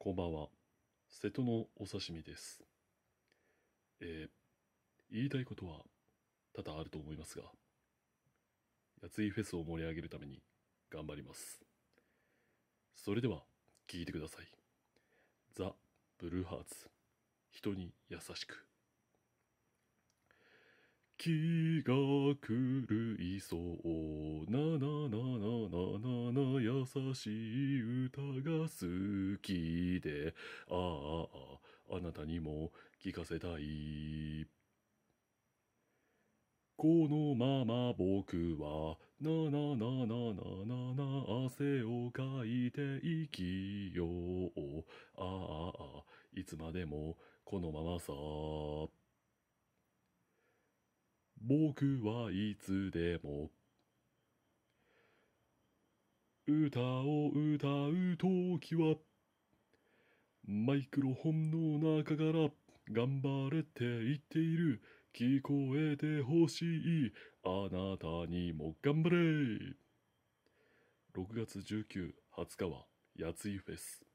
こんばんは。瀬戸のお刺身です。えー、言いたいことは多々あると思いますが、やついフェスを盛り上げるために頑張ります。それでは、聞いてください。ザ・ブルーハーツ。人に優しく。気が狂いそうなななな優しい歌が好きで、ああ、あなたにも聞かせたい。このまま僕は、ななななななな汗をかいて生きよう。ああ、いつまでもこのままさ。僕はいつでも歌を歌うときはマイクロホンの中から頑張れって言っている聞こえてほしいあなたにも頑張れ6月1920日はやついフェス